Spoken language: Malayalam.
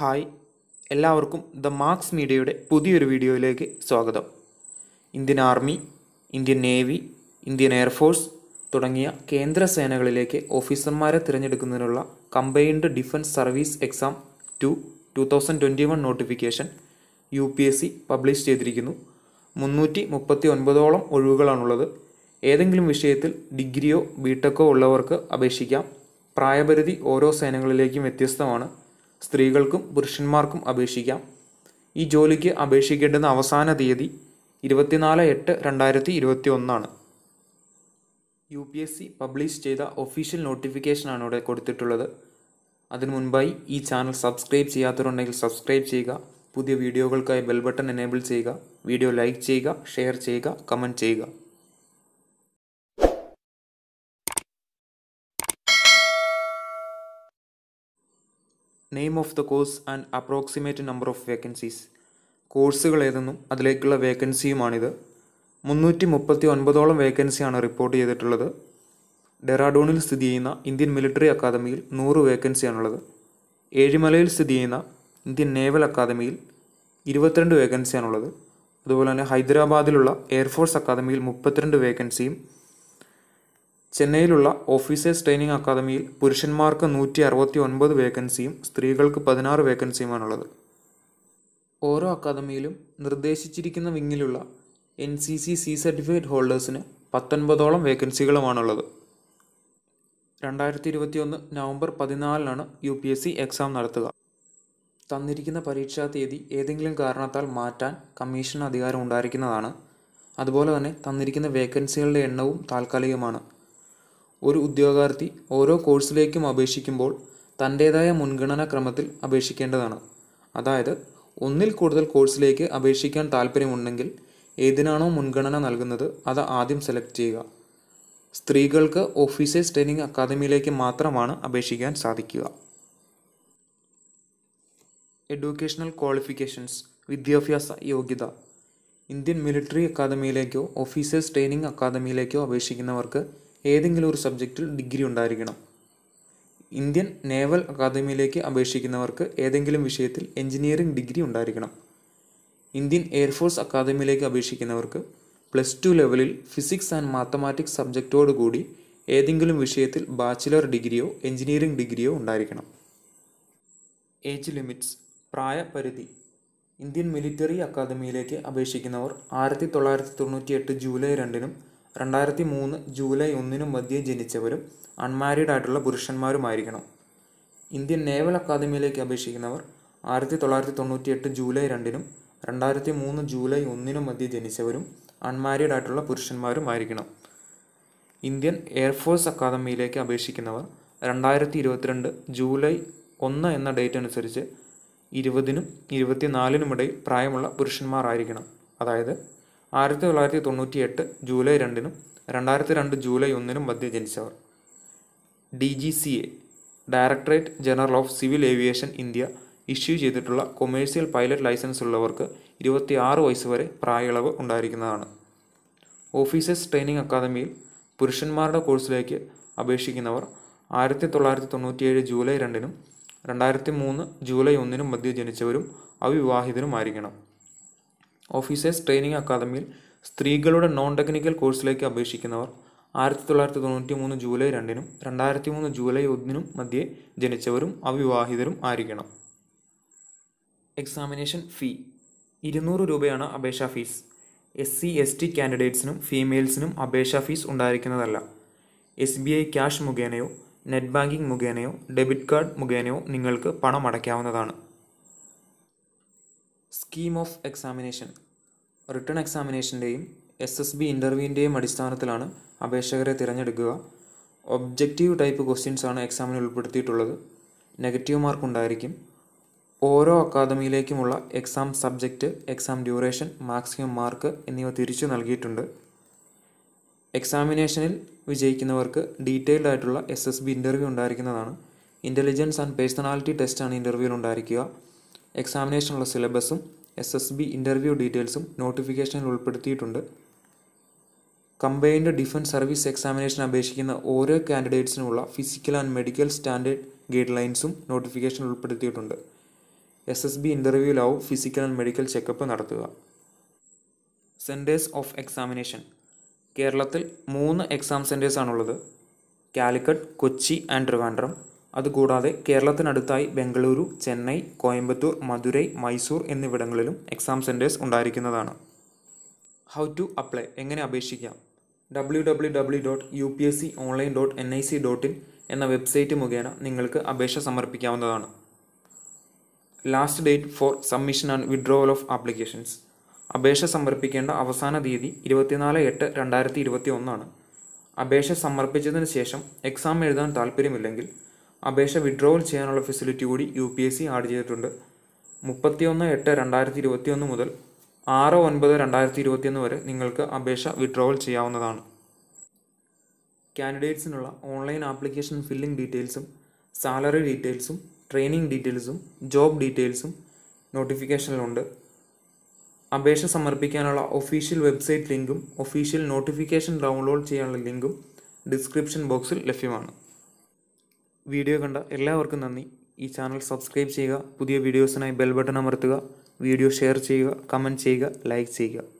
ഹായ് എല്ലാവർക്കും ദ മാർക്സ് മീഡിയയുടെ പുതിയൊരു വീഡിയോയിലേക്ക് സ്വാഗതം Indian army Indian navy Indian air force തുടങ്ങിയ കേന്ദ്ര സേനകളിലേക്ക് ഓഫീസർമാരെ തിരഞ്ഞെടുക്കുന്നതിനുള്ള combined defence service exam two two thousand twenty one notification U P S C publish ചെയ്തിരിക്കുന്നു മുന്നൂറ്റി മുപ്പത്തി ഒൻപതോളം ഒഴിവുകളാണുള്ളത് ഏതെങ്കിലും വിഷയത്തിൽ ഡിഗ്രിയോ ബിടെക്കോ ഉള്ളവർക്ക് അപേക്ഷിക്കാം പ്രായപരിധി ഓരോ സേനകളിലേക്കും വ്യത്യസ്തമാണ് സ്ത്രീകൾക്കും പുരുഷന്മാർക്കും അപേക്ഷിക്കാം ഈ ജോലിക്ക് അപേക്ഷിക്കേണ്ടുന്ന അവസാന തീയതി ഇരുപത്തിനാല് എട്ട് രണ്ടായിരത്തി ഇരുപത്തി ഒന്നാണ് U P S C publish ചെയ്ത ഒഫീഷ്യൽ നോട്ടിഫിക്കേഷനാണ് ഇവിടെ കൊടുത്തിട്ടുള്ളത് അതിനു മുൻപായി ഈ ചാനൽ സബ്സ്ക്രൈബ് ചെയ്യാത്തവരുണ്ടെങ്കിൽ സബ്സ്ക്രൈബ് ചെയ്യുക പുതിയ വീഡിയോകൾക്കായി ബെൽ ബട്ടൺ എനേബിൾ ചെയ്യുക വീഡിയോ ലൈക്ക് ചെയ്യുക ഷെയർ ചെയ്യുക കമൻറ്റ് ചെയ്യുക name of the course and approximate number of vacancies കോഴ്സുകൾ ഏതെന്നും അതിലേക്കുള്ള വേക്കൻസിയുമാണിത് മുന്നൂറ്റി മുപ്പത്തി ഒൻപതോളം വേക്കൻസിയാണ് റിപ്പോർട്ട് ചെയ്തിട്ടുള്ളത് ഡെറാഡൂണിൽ സ്ഥിതി ചെയ്യുന്ന ഇന്ത്യൻ മിലിറ്ററി അക്കാദമിയിൽ നൂറ് വേക്കൻസിയാണുള്ളത് ഏഴിമലയിൽ സ്ഥിതി ചെയ്യുന്ന ഇന്ത്യൻ നേവൽ അക്കാദമിയിൽ ഇരുപത്തിരണ്ട് വേക്കൻസിയാണുള്ളത് അതുപോലെ തന്നെ ഹൈദരാബാദിലുള്ള എയർഫോഴ്സ് അക്കാദമിയിൽ മുപ്പത്തിരണ്ട് വേക്കൻസിയും ചെന്നൈയിലുള്ള ഓഫീസേഴ്സ് ട്രെയിനിങ് അക്കാദമിയിൽ പുരുഷന്മാർക്ക് നൂറ്റി അറുപത്തി ഒൻപത് വേക്കൻസിയും സ്ത്രീകൾക്ക് പതിനാറ് വേക്കൻസിയുമാണുള്ളത് ഓരോ അക്കാദമിയിലും നിർദ്ദേശിച്ചിരിക്കുന്ന വിങ്ങിലുള്ള N C C C certificate ഹോൾഡേഴ്സിന് പത്തൊൻപതോളം വേക്കൻസികളുമാണുള്ളത് രണ്ടായിരത്തി ഇരുപത്തിയൊന്ന് നവംബർ പതിനാലിനാണ് U P S C exam നടത്തുക തന്നിരിക്കുന്ന പരീക്ഷാ തീയതി ഏതെങ്കിലും കാരണത്താൽ മാറ്റാൻ കമ്മീഷന് അധികാരം ഉണ്ടായിരിക്കുന്നതാണ് അതുപോലെ തന്നെ തന്നിരിക്കുന്ന വേക്കൻസികളുടെ എണ്ണവും താൽക്കാലികമാണ് ഒരു ഉദ്യോഗാർത്ഥി ഓരോ കോഴ്സിലേക്കും അപേക്ഷിക്കുമ്പോൾ തൻ്റേതായ മുൻഗണനാ ക്രമത്തിൽ അപേക്ഷിക്കേണ്ടതാണ് അതായത് ഒന്നിൽ കൂടുതൽ കോഴ്സിലേക്ക് അപേക്ഷിക്കാൻ താല്പര്യമുണ്ടെങ്കിൽ ഏതിനാണോ മുൻഗണന നൽകുന്നത് അത് ആദ്യം സെലക്ട് ചെയ്യുക സ്ത്രീകൾക്ക് ഓഫീസേഴ്സ് ട്രെയിനിങ് അക്കാദമിയിലേക്ക് മാത്രമാണ് അപേക്ഷിക്കാൻ സാധിക്കുക എഡ്യൂക്കേഷണൽ ക്വാളിഫിക്കേഷൻസ് വിദ്യാഭ്യാസ യോഗ്യത ഇന്ത്യൻ മിലിറ്ററി അക്കാദമിയിലേക്കോ ഓഫീസേഴ്സ് ട്രെയിനിങ് അക്കാദമിയിലേക്കോ അപേക്ഷിക്കുന്നവർക്ക് ഏതെങ്കിലും ഒരു സബ്ജക്റ്റിൽ ഡിഗ്രി ഉണ്ടായിരിക്കണം ഇന്ത്യൻ നേവൽ അക്കാദമിയിലേക്ക് അപേക്ഷിക്കുന്നവർക്ക് ഏതെങ്കിലും വിഷയത്തിൽ എഞ്ചിനീയറിംഗ് ഡിഗ്രി ഉണ്ടായിരിക്കണം ഇന്ത്യൻ എയർഫോഴ്സ് അക്കാദമിയിലേക്ക് അപേക്ഷിക്കുന്നവർക്ക് പ്ലസ് ടു ലെവലിൽ ഫിസിക്സ് ആൻഡ് മാത്തമാറ്റിക്സ് സബ്ജക്റ്റോടുകൂടി ഏതെങ്കിലും വിഷയത്തിൽ ബാച്ചിലർ ഡിഗ്രിയോ എഞ്ചിനീയറിംഗ് ഡിഗ്രിയോ ഉണ്ടായിരിക്കണം ഏജ് ലിമിറ്റ്സ് പ്രായപരിധി ഇന്ത്യൻ മിലിറ്ററി അക്കാദമിയിലേക്ക് അപേക്ഷിക്കുന്നവർ ആയിരത്തി തൊള്ളായിരത്തി തൊണ്ണൂറ്റി എട്ട് ജൂലൈ രണ്ടിനും രണ്ടായിരത്തി മൂന്ന് ജൂലൈ ഒന്നിനു മധ്യേ ജനിച്ചവരും അൺമാരീഡ് ആയിട്ടുള്ള പുരുഷന്മാരുമായിരിക്കണം ഇന്ത്യൻ നേവൽ അക്കാദമിയിലേക്ക് അപേക്ഷിക്കുന്നവർ ആയിരത്തി തൊള്ളായിരത്തി തൊണ്ണൂറ്റി എട്ട് ജൂലൈ രണ്ടിനും രണ്ടായിരത്തി മൂന്ന് ജൂലൈ ഒന്നിനും മധ്യേ ജനിച്ചവരും അൺമാരീഡ് ആയിട്ടുള്ള പുരുഷന്മാരുമായിരിക്കണം ഇന്ത്യൻ എയർഫോഴ്സ് അക്കാദമിയിലേക്ക് അപേക്ഷിക്കുന്നവർ രണ്ടായിരത്തി ഇരുപത്തിരണ്ട് ജൂലൈ ഒന്ന് എന്ന ഡേറ്റ് അനുസരിച്ച് ഇരുപതിനും ഇരുപത്തിനാലിനുമിടയിൽ പ്രായമുള്ള പുരുഷന്മാരായിരിക്കണം അതായത് ആയിരത്തി തൊള്ളായിരത്തി തൊണ്ണൂറ്റി എട്ട് ജൂലൈ രണ്ടിനും രണ്ടായിരത്തി രണ്ട് ജൂലൈ ഒന്നിനും മധ്യ ജനിച്ചവർ D G C A directorate general of civil aviation India issue ചെയ്തിട്ടുള്ള കൊമേഴ്സ്യൽ പൈലറ്റ് ലൈസൻസ് ഉള്ളവർക്ക് ഇരുപത്തി ആറ് വയസ്സ് വരെ പ്രായളവ് ഉണ്ടായിരിക്കുന്നതാണ് ഓഫീസേഴ്സ് ട്രെയിനിങ് അക്കാദമിയിൽ പുരുഷന്മാരുടെ കോഴ്സിലേക്ക് അപേക്ഷിക്കുന്നവർ ആയിരത്തി തൊള്ളായിരത്തി തൊണ്ണൂറ്റിയേഴ് ജൂലൈ രണ്ടിനും രണ്ടായിരത്തി മൂന്ന് ജൂലൈ ഒന്നിനും മധ്യ ജനിച്ചവരും അവിവാഹിതരുമായിരിക്കണം ഓഫീസേഴ്സ് ട്രെയിനിങ് അക്കാദമിയിൽ സ്ത്രീകളുടെ നോൺ ടെക്നിക്കൽ കോഴ്സിലേക്ക് അപേക്ഷിക്കുന്നവർ ആയിരത്തി തൊള്ളായിരത്തി തൊണ്ണൂറ്റി മൂന്ന് ജൂലൈ രണ്ടിനും രണ്ടായിരത്തി മൂന്ന് ജൂലൈ ഒന്നിനും മധ്യേ ജനിച്ചവരും അവിവാഹിതരും ആയിരിക്കണം എക്സാമിനേഷൻ ഫീ ഇരുന്നൂറ് രൂപയാണ് അപേക്ഷാ fees S C S T കാൻഡിഡേറ്റ്സിനും ഫീമെയിൽസിനും അപേക്ഷാ ഫീസ് ഉണ്ടായിരിക്കുന്നതല്ല എസ് ബി ഐ ക്യാഷ് മുഖേനയോ നെറ്റ് ബാങ്കിംഗ് മുഖേനയോ ഡെബിറ്റ് കാർഡ് മുഖേനയോ നിങ്ങൾക്ക് പണം അടയ്ക്കാവുന്നതാണ് സ്കീം ഓഫ് എക്സാമിനേഷൻ റിട്ടേൺ എക്സാമിനേഷൻ്റെയും എസ് എസ് ബി ഇൻ്റർവ്യൂവിൻ്റെയും അടിസ്ഥാനത്തിലാണ് അപേക്ഷകരെ തിരഞ്ഞെടുക്കുക ഒബ്ജക്റ്റീവ് ടൈപ്പ് ആണ് എക്സാമിന് ഉൾപ്പെടുത്തിയിട്ടുള്ളത് നെഗറ്റീവ് മാർക്ക് ഉണ്ടായിരിക്കും ഓരോ അക്കാദമിയിലേക്കുമുള്ള exam subject exam duration maximum mark എന്നിവ തിരിച്ചു നൽകിയിട്ടുണ്ട് എക്സാമിനേഷനിൽ വിജയിക്കുന്നവർക്ക് ഡീറ്റെയിൽഡ് ആയിട്ടുള്ള എസ് എസ് ബി ഇൻ്റർവ്യൂ ഉണ്ടായിരിക്കുന്നതാണ് ഇൻ്റലിജൻസ് ആൻഡ് പേഴ്സണാലിറ്റി ടെസ്റ്റാണ് ഇൻ്റർവ്യൂവിൽ ഉണ്ടായിരിക്കുക എക്സാമിനേഷനുള്ള സിലബസും എസ് എസ് ബി ഇൻ്റർവ്യൂ ഡീറ്റെയിൽസും നോട്ടിഫിക്കേഷനിൽ ഉൾപ്പെടുത്തിയിട്ടുണ്ട് കമ്പൈൻഡ് ഡിഫൻസ് സർവീസ് എക്സാമിനേഷൻ അപേക്ഷിക്കുന്ന ഓരോ കാൻഡിഡേറ്റ്സിനുമുള്ള ഫിസിക്കൽ ആൻഡ് മെഡിക്കൽ സ്റ്റാൻഡേർഡ് ഗൈഡ് ലൈൻസും നോട്ടിഫിക്കേഷൻ ഉൾപ്പെടുത്തിയിട്ടുണ്ട് എസ് എസ് ബി ഇൻ്റർവ്യൂവിലാവും ഫിസിക്കൽ ആൻഡ് മെഡിക്കൽ ചെക്കപ്പ് നടത്തുക സെൻറ്റേഴ്സ് ഓഫ് എക്സാമിനേഷൻ കേരളത്തിൽ മൂന്ന് എക്സാം സെൻറ്റേഴ്സാണുള്ളത് കാലിക്കറ്റ് കൊച്ചി ആൻഡ് ട്രിവാൻഡ്രം അതുകൂടാതെ കേരളത്തിനടുത്തായി ബംഗളൂരു ചെന്നൈ കോയമ്പത്തൂർ മധുരൈ മൈസൂർ എന്നിവിടങ്ങളിലും എക്സാം സെൻറ്റേഴ്സ് ഉണ്ടായിരിക്കുന്നതാണ് ഹൗ ടു അപ്ലൈ എങ്ങനെ അപേക്ഷിക്കാം W W W dot U P S C online dot N I C dot in എന്ന വെബ്സൈറ്റ് മുഖേന നിങ്ങൾക്ക് അപേക്ഷ സമർപ്പിക്കാവുന്നതാണ് last date for submission and withdrawal of applications അപേക്ഷ സമർപ്പിക്കേണ്ട അവസാന തീയതി ഇരുപത്തിനാല് എട്ട് രണ്ടായിരത്തി ഇരുപത്തി ഒന്നാണ് അപേക്ഷ സമർപ്പിച്ചതിന് ശേഷം എക്സാം എഴുതാൻ താല്പര്യമില്ലെങ്കിൽ അപേക്ഷ വിഡ്രോവൽ ചെയ്യാനുള്ള ഫെസിലിറ്റി കൂടി U P S C add ചെയ്തിട്ടുണ്ട് മുപ്പത്തിയൊന്ന് എട്ട് രണ്ടായിരത്തി ഇരുപത്തിയൊന്ന് മുതൽ ആറ് ഒൻപത് രണ്ടായിരത്തി ഇരുപത്തിയൊന്ന് വരെ നിങ്ങൾക്ക് അപേക്ഷ വിഡ്രോവൽ ചെയ്യാവുന്നതാണ് കാൻഡിഡേറ്റ്സിനുള്ള ഓൺലൈൻ ആപ്ലിക്കേഷൻ ഫില്ലിംഗ് ഡീറ്റെയിൽസും സാലറി ഡീറ്റെയിൽസും ട്രെയിനിങ് ഡീറ്റെയിൽസും ജോബ് ഡീറ്റെയിൽസും നോട്ടിഫിക്കേഷനിലുണ്ട് അപേക്ഷ സമർപ്പിക്കാനുള്ള ഒഫീഷ്യൽ വെബ്സൈറ്റ് ലിങ്കും ഒഫീഷ്യൽ നോട്ടിഫിക്കേഷൻ ഡൗൺലോഡ് ചെയ്യാനുള്ള ലിങ്കും ഡിസ്ക്രിപ്ഷൻ ബോക്സിൽ ലഭ്യമാണ് വീഡിയോ കണ്ട എല്ലാവർക്കും നന്ദി ഈ ചാനൽ സബ്സ്ക്രൈബ് ചെയ്യുക പുതിയ വീഡിയോസിനായി ബെൽ ബട്ടൺ അമർത്തുക വീഡിയോ ഷെയർ ചെയ്യുക കമൻറ്റ് ചെയ്യുക ലൈക്ക് ചെയ്യുക